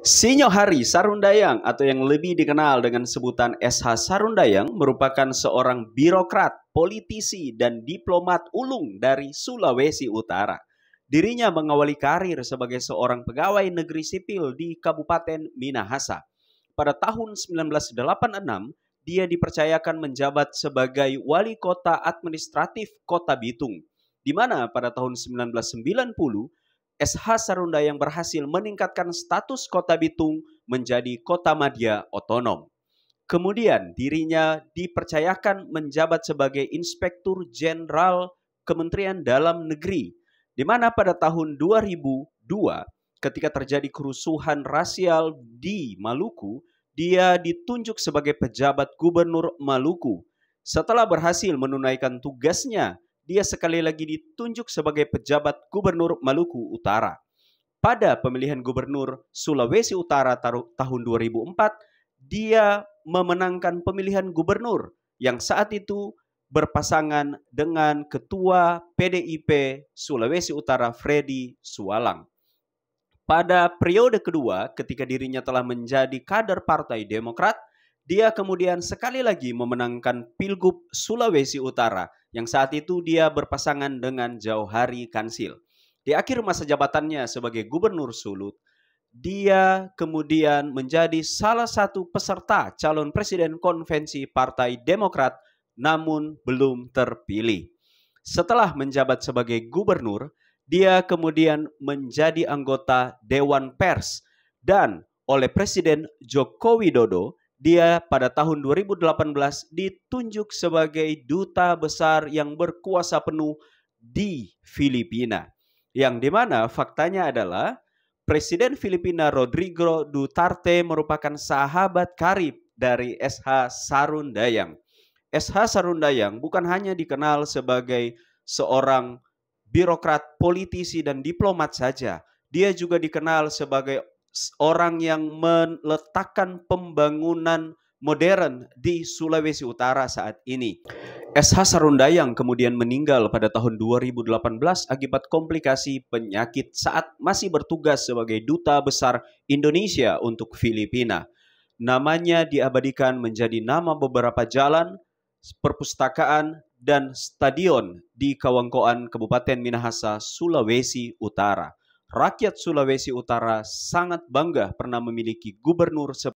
Sinyo Hari Sarundayang atau yang lebih dikenal dengan sebutan SH Sarundayang merupakan seorang birokrat, politisi, dan diplomat ulung dari Sulawesi Utara. Dirinya mengawali karir sebagai seorang pegawai negeri sipil di Kabupaten Minahasa. Pada tahun 1986, dia dipercayakan menjabat sebagai wali kota administratif Kota Bitung, di mana pada tahun 1990 SH Sarunda yang berhasil meningkatkan status kota Bitung menjadi kota madya otonom. Kemudian dirinya dipercayakan menjabat sebagai Inspektur Jenderal Kementerian Dalam Negeri, di mana pada tahun 2002 ketika terjadi kerusuhan rasial di Maluku, dia ditunjuk sebagai pejabat gubernur Maluku. Setelah berhasil menunaikan tugasnya dia sekali lagi ditunjuk sebagai pejabat gubernur Maluku Utara. Pada pemilihan gubernur Sulawesi Utara tahun 2004, dia memenangkan pemilihan gubernur yang saat itu berpasangan dengan Ketua PDIP Sulawesi Utara Freddy Sualang. Pada periode kedua, ketika dirinya telah menjadi kader Partai Demokrat, dia kemudian sekali lagi memenangkan Pilgub Sulawesi Utara yang saat itu dia berpasangan dengan Jauhari Kansil. Di akhir masa jabatannya sebagai Gubernur Sulut, dia kemudian menjadi salah satu peserta calon presiden konvensi Partai Demokrat namun belum terpilih. Setelah menjabat sebagai gubernur, dia kemudian menjadi anggota Dewan Pers dan oleh Presiden Joko Widodo dia pada tahun 2018 ditunjuk sebagai duta besar yang berkuasa penuh di Filipina. Yang dimana faktanya adalah Presiden Filipina Rodrigo Duterte merupakan sahabat karib dari SH Sarundayang. SH Sarundayang bukan hanya dikenal sebagai seorang birokrat, politisi, dan diplomat saja. Dia juga dikenal sebagai orang yang meletakkan pembangunan modern di Sulawesi Utara saat ini. SH Sarundayang kemudian meninggal pada tahun 2018 akibat komplikasi penyakit saat masih bertugas sebagai duta besar Indonesia untuk Filipina. Namanya diabadikan menjadi nama beberapa jalan, perpustakaan, dan stadion di Kawangkoan, Kabupaten Minahasa, Sulawesi Utara rakyat Sulawesi Utara sangat bangga pernah memiliki gubernur seperti